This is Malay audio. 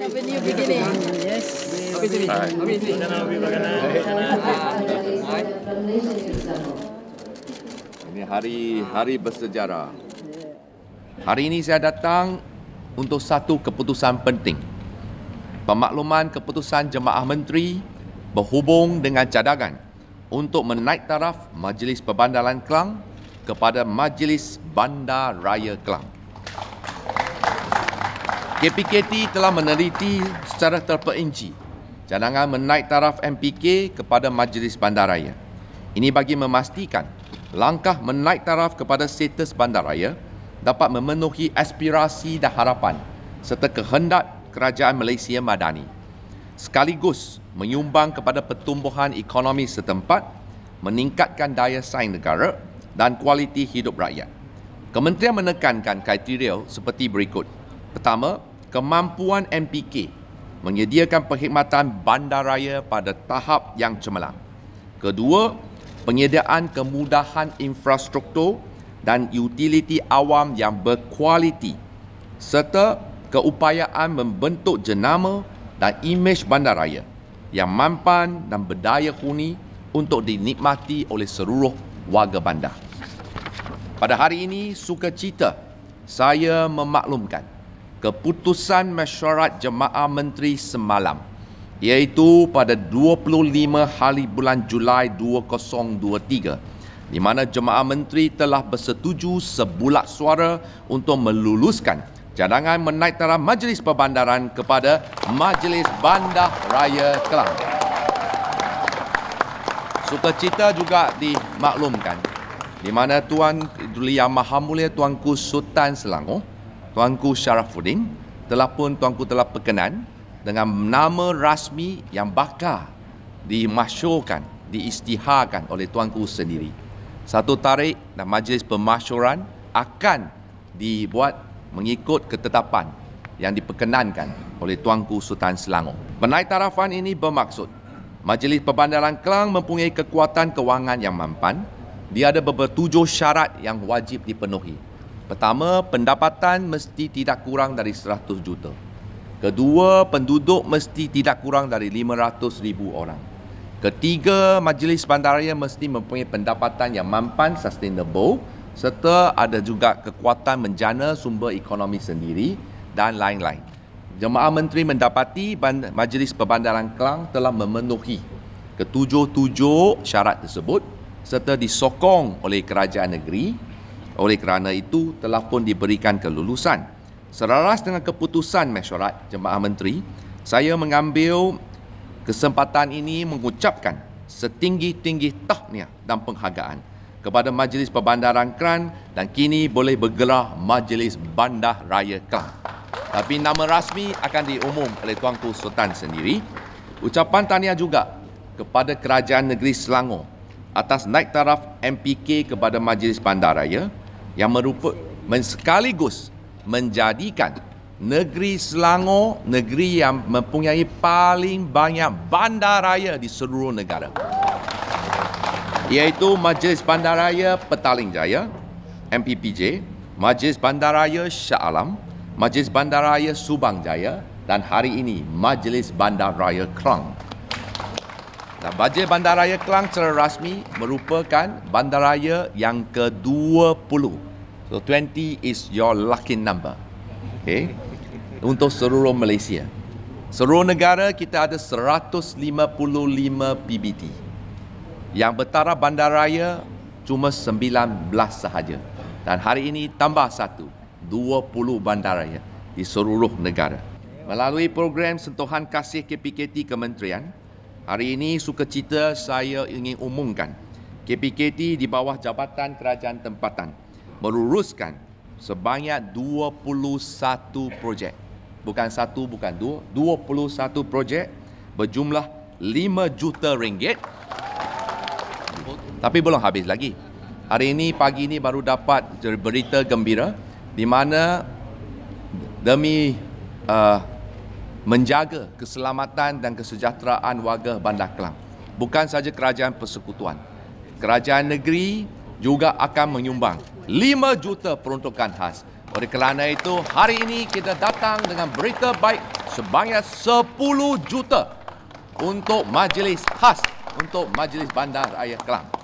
Ini hari hari bersejarah. Hari ini saya datang untuk satu keputusan penting. Pemakluman keputusan Jemaah Menteri berhubung dengan cadangan untuk menaik taraf Majlis Perbandaran Kelang kepada Majlis Bandar Raya Kelang. KPKT telah meneliti secara terperinci cadangan menaik taraf MPK kepada Majlis Bandaraya. Ini bagi memastikan langkah menaik taraf kepada status bandaraya dapat memenuhi aspirasi dan harapan serta kehendak Kerajaan Malaysia Madani sekaligus menyumbang kepada pertumbuhan ekonomi setempat, meningkatkan daya saing negara dan kualiti hidup rakyat. Kementerian menekankan kriteria seperti berikut. Pertama, kemampuan MPK menyediakan perkhidmatan bandaraya pada tahap yang cemerlang. Kedua, penyediaan kemudahan infrastruktur dan utiliti awam yang berkualiti serta keupayaan membentuk jenama dan imej bandaraya yang mampan dan berdaya huni untuk dinikmati oleh seluruh warga bandar. Pada hari ini, sukacita saya memaklumkan keputusan mesyuarat jemaah menteri semalam iaitu pada 25 hari bulan Julai 2023 di mana jemaah menteri telah bersetuju sebulat suara untuk meluluskan cadangan menaik taraf Majlis Perbandaran kepada Majlis Bandar Raya Kelang. Sukacita juga dimaklumkan di mana Tuan Duli Yang Maha Mulia Tuanku Sultan Selangor Tuanku Syarafuddin telah pun tuanku telah perkenan dengan nama rasmi yang bakar dimasyurkan, diistiharkan oleh tuanku sendiri. Satu tarikh dan majlis pemasyuran akan dibuat mengikut ketetapan yang diperkenankan oleh Tuanku Sultan Selangor. tarafan ini bermaksud Majlis Perbandaran Kelang mempunyai kekuatan kewangan yang mampan. Dia ada beberapa tujuh syarat yang wajib dipenuhi. Pertama, pendapatan mesti tidak kurang dari 100 juta. Kedua, penduduk mesti tidak kurang dari 500 ribu orang. Ketiga, majlis bandaraya mesti mempunyai pendapatan yang mampan sustainable serta ada juga kekuatan menjana sumber ekonomi sendiri dan lain-lain. Jemaah Menteri mendapati Majlis Perbandaran Kelang telah memenuhi ketujuh-tujuh syarat tersebut serta disokong oleh kerajaan negeri oleh kerana itu, telah pun diberikan kelulusan. seraras dengan keputusan mesyuarat Jemaah Menteri, saya mengambil kesempatan ini mengucapkan setinggi-tinggi tahniah dan penghargaan kepada Majlis Perbandaran Kran dan kini boleh bergelar Majlis Bandar Raya Kelang. Tapi nama rasmi akan diumum oleh Tuanku Sultan sendiri. Ucapan tahniah juga kepada Kerajaan Negeri Selangor atas naik taraf MPK kepada Majlis Bandar Raya yang merupuk sekaligus menjadikan negeri Selangor negeri yang mempunyai paling banyak bandaraya di seluruh negara iaitu Majlis Bandaraya Petaling Jaya MPPJ Majlis Bandaraya Shah Alam Majlis Bandaraya Subang Jaya dan hari ini Majlis Bandaraya Klang. Dan bajet bandaraya Kelang secara rasmi merupakan bandaraya yang ke-20. So 20 is your lucky number. Okay. Untuk seluruh Malaysia. Seluruh negara kita ada 155 PBT. Yang bertaraf bandaraya cuma 19 sahaja. Dan hari ini tambah satu, 20 bandaraya di seluruh negara. Melalui program sentuhan kasih KPKT Kementerian, Hari ini sukacita saya ingin umumkan KPKT di bawah Jabatan Kerajaan Tempatan meluruskan sebanyak 21 projek. Bukan satu, bukan dua. 21 projek berjumlah 5 juta ringgit. Tapi belum habis lagi. Hari ini, pagi ini baru dapat berita gembira di mana demi uh, menjaga keselamatan dan kesejahteraan warga Bandar Kelang. Bukan sahaja kerajaan persekutuan. Kerajaan negeri juga akan menyumbang 5 juta peruntukan khas. Oleh kerana itu, hari ini kita datang dengan berita baik sebanyak 10 juta untuk majlis khas untuk majlis bandar Ayah Kelang.